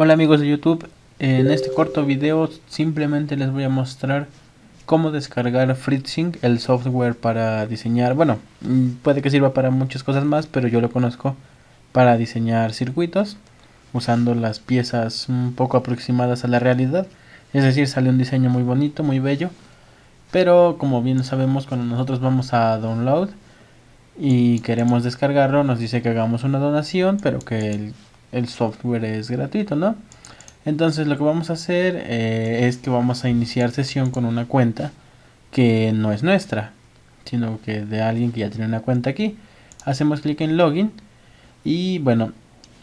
Hola amigos de YouTube, en este corto video simplemente les voy a mostrar cómo descargar Fritzing, el software para diseñar, bueno, mm, puede que sirva para muchas cosas más, pero yo lo conozco para diseñar circuitos usando las piezas un poco aproximadas a la realidad, es decir, sale un diseño muy bonito, muy bello, pero como bien sabemos cuando nosotros vamos a download y queremos descargarlo nos dice que hagamos una donación pero que el el software es gratuito, ¿no? Entonces lo que vamos a hacer eh, es que vamos a iniciar sesión con una cuenta que no es nuestra, sino que de alguien que ya tiene una cuenta aquí. Hacemos clic en login y bueno,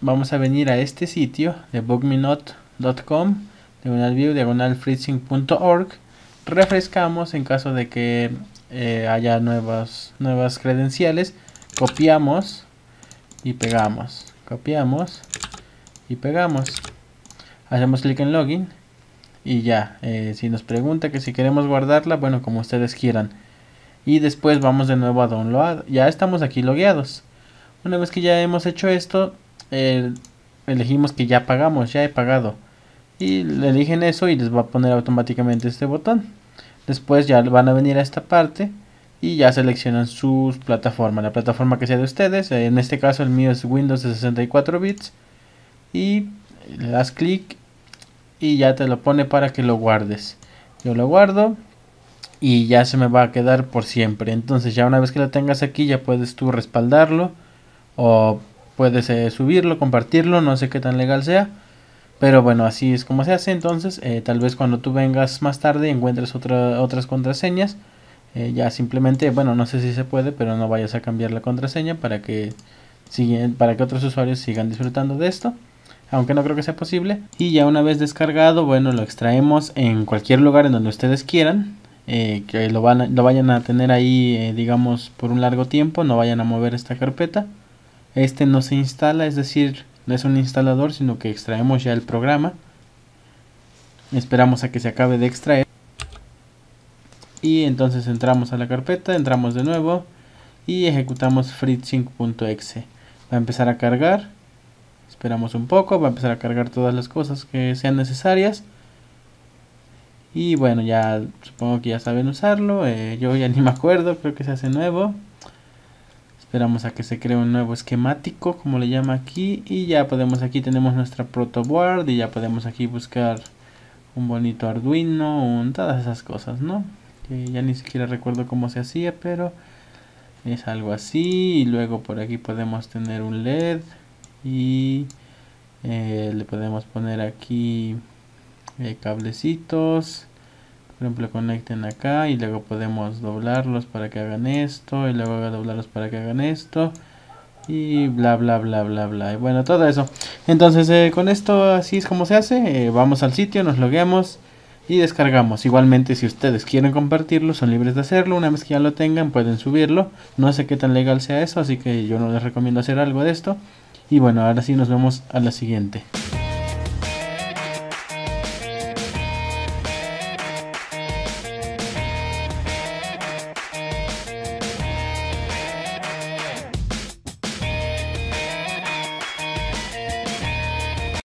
vamos a venir a este sitio de bookminot.com diagonal view, Refrescamos en caso de que eh, haya nuevas, nuevas credenciales, copiamos y pegamos copiamos y pegamos hacemos clic en login y ya eh, si nos pregunta que si queremos guardarla bueno como ustedes quieran y después vamos de nuevo a download ya estamos aquí logueados una vez que ya hemos hecho esto elegimos que ya pagamos ya he pagado y le eligen eso y les va a poner automáticamente este botón después ya van a venir a esta parte y ya seleccionan sus plataformas, la plataforma que sea de ustedes, en este caso el mío es Windows de 64 bits y le das clic y ya te lo pone para que lo guardes. Yo lo guardo y ya se me va a quedar por siempre. Entonces ya una vez que lo tengas aquí ya puedes tú respaldarlo o puedes eh, subirlo, compartirlo, no sé qué tan legal sea. Pero bueno, así es como se hace. Entonces eh, tal vez cuando tú vengas más tarde encuentres otras contraseñas eh, ya simplemente, bueno, no sé si se puede, pero no vayas a cambiar la contraseña para que, para que otros usuarios sigan disfrutando de esto. Aunque no creo que sea posible. Y ya una vez descargado, bueno, lo extraemos en cualquier lugar en donde ustedes quieran. Eh, que lo, lo, vayan a tener ahí, eh, digamos, por un largo tiempo. No vayan a mover esta carpeta. Este no se instala, es decir, no es un instalador, sino que extraemos ya el programa. Esperamos a que se acabe de extraer y entonces entramos a la carpeta, entramos de nuevo y ejecutamos fritzing.exe, Va a empezar a cargar, esperamos un poco, va a empezar a cargar todas las cosas que sean necesarias. Y bueno, ya supongo que ya saben usarlo, eh, yo ya ni me acuerdo, creo que se hace nuevo. Esperamos a que se cree un nuevo esquemático, como le llama aquí. Y ya podemos, aquí tenemos nuestra protoboard y ya podemos aquí buscar un bonito Arduino, todas esas cosas, ¿no? que ya ni siquiera recuerdo cómo se hacía, pero es algo así. Y luego por aquí podemos tener un LED y eh, le podemos poner aquí eh, cablecitos. Por ejemplo, conecten acá y luego podemos doblarlos para que hagan esto y luego doblarlos para que hagan esto y bla bla bla bla bla y bueno todo eso entonces eh, con esto así es como se hace vamos al sitio nos logueamos y descargamos. Igualmente si ustedes quieren compartirlo son libres de hacerlo, una vez que ya lo tengan pueden subirlo. No sé qué tan legal sea eso, así que yo no les recomiendo hacer algo de esto. Y bueno, ahora sí nos vemos a la siguiente.